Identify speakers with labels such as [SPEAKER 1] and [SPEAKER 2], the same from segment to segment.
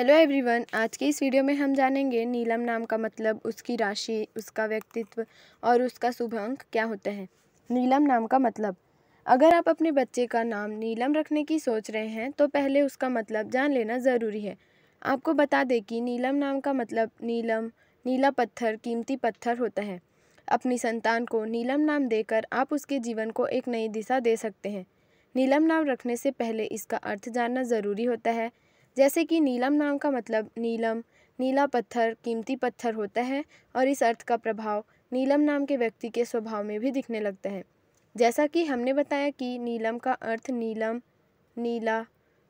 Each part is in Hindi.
[SPEAKER 1] हेलो एवरीवन आज के इस वीडियो में हम जानेंगे नीलम नाम का मतलब उसकी राशि उसका व्यक्तित्व और उसका शुभ अंक क्या होते हैं नीलम नाम का मतलब अगर आप अपने बच्चे का नाम नीलम रखने की सोच रहे हैं तो पहले उसका मतलब जान लेना ज़रूरी है आपको बता दें कि नीलम नाम का मतलब नीलम नीला पत्थर कीमती पत्थर होता है अपनी संतान को नीलम नाम देकर आप उसके जीवन को एक नई दिशा दे सकते हैं नीलम नाम रखने से पहले इसका अर्थ जानना ज़रूरी होता है जैसे कि नीलम नाम का मतलब नीलम नीला पत्थर कीमती पत्थर होता है और इस अर्थ का प्रभाव नीलम नाम के व्यक्ति के स्वभाव में भी दिखने लगता है जैसा कि हमने बताया कि नीलम का अर्थ नीलम नीला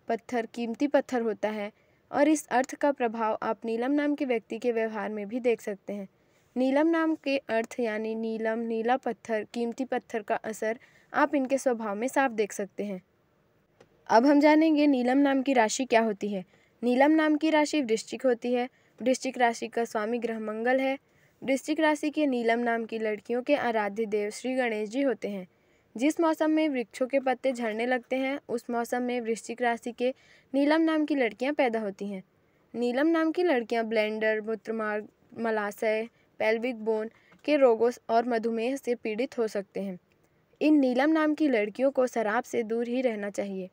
[SPEAKER 1] पत्थर कीमती पत्थर होता है और इस अर्थ का प्रभाव आप नीलम नाम के व्यक्ति के व्यवहार में भी देख सकते हैं नीलम नाम के अर्थ यानी नीलम नीला पत्थर कीमती पत्थर का असर आप इनके स्वभाव में साफ देख सकते हैं अब हम जानेंगे नीलम नाम की राशि क्या होती है नीलम नाम की राशि वृश्चिक होती है वृश्चिक राशि का स्वामी ग्रह मंगल है वृश्चिक राशि के नीलम नाम की लड़कियों के आराध्य देव श्री गणेश जी होते हैं जिस मौसम में वृक्षों के पत्ते झड़ने लगते हैं उस मौसम में वृश्चिक राशि के नीलम नाम की लड़कियां पैदा होती हैं नीलम नाम की लड़कियां ब्लेंडर मूत्रमार्ग मलाशय पेल्विक बोन के रोगों और मधुमेह से पीड़ित हो सकते हैं इन नीलम नाम की लड़कियों को शराब से दूर ही रहना चाहिए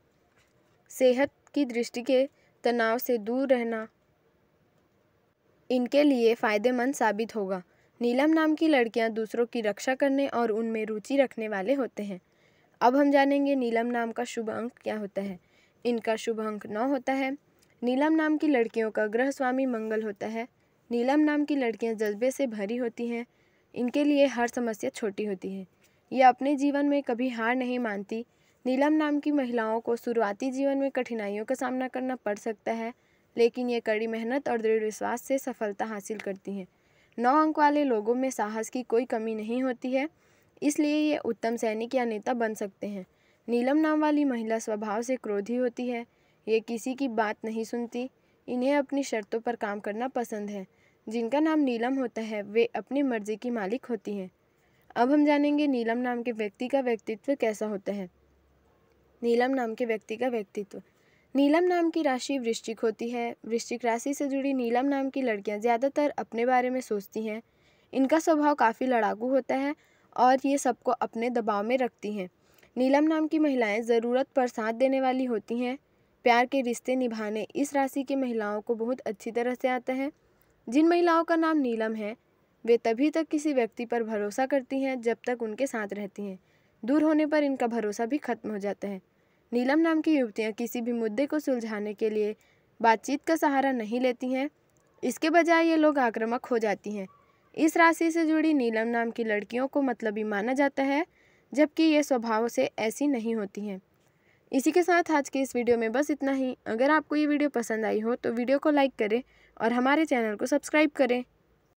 [SPEAKER 1] सेहत की दृष्टि के तनाव से दूर रहना इनके लिए फ़ायदेमंद साबित होगा नीलम नाम की लड़कियां दूसरों की रक्षा करने और उनमें रुचि रखने वाले होते हैं अब हम जानेंगे नीलम नाम का शुभ अंक क्या होता है इनका शुभ अंक नौ होता है नीलम नाम की लड़कियों का ग्रह स्वामी मंगल होता है नीलम नाम की लड़कियां जज्बे से भरी होती हैं इनके लिए हर समस्या छोटी होती है यह अपने जीवन में कभी हार नहीं मानती नीलम नाम की महिलाओं को शुरुआती जीवन में कठिनाइयों का सामना करना पड़ सकता है लेकिन ये कड़ी मेहनत और दृढ़ विश्वास से सफलता हासिल करती हैं नौ अंक वाले लोगों में साहस की कोई कमी नहीं होती है इसलिए ये उत्तम सैनिक या नेता बन सकते हैं नीलम नाम वाली महिला स्वभाव से क्रोधी होती है ये किसी की बात नहीं सुनती इन्हें अपनी शर्तों पर काम करना पसंद है जिनका नाम नीलम होता है वे अपनी मर्जी की मालिक होती हैं अब हम जानेंगे नीलम नाम के व्यक्ति का व्यक्तित्व कैसा होता है नीलम नाम के व्यक्ति का व्यक्तित्व नीलम नाम की राशि वृश्चिक होती है वृश्चिक राशि से जुड़ी नीलम नाम की लड़कियां ज़्यादातर अपने बारे में सोचती हैं इनका स्वभाव काफ़ी लड़ाकू होता है और ये सबको अपने दबाव में रखती हैं नीलम नाम की महिलाएं ज़रूरत पर साथ देने वाली होती हैं प्यार के रिश्ते निभाने इस राशि की महिलाओं को बहुत अच्छी तरह से आता है जिन महिलाओं का नाम नीलम है वे तभी तक किसी व्यक्ति पर भरोसा करती हैं जब तक उनके साथ रहती हैं दूर होने पर इनका भरोसा भी खत्म हो जाता है नीलम नाम की युवतियाँ किसी भी मुद्दे को सुलझाने के लिए बातचीत का सहारा नहीं लेती हैं इसके बजाय ये लोग आक्रामक हो जाती हैं इस राशि से जुड़ी नीलम नाम की लड़कियों को मतलबी माना जाता है जबकि ये स्वभाव से ऐसी नहीं होती हैं इसी के साथ आज की इस वीडियो में बस इतना ही अगर आपको ये वीडियो पसंद आई हो तो वीडियो को लाइक करें और हमारे चैनल को सब्सक्राइब करें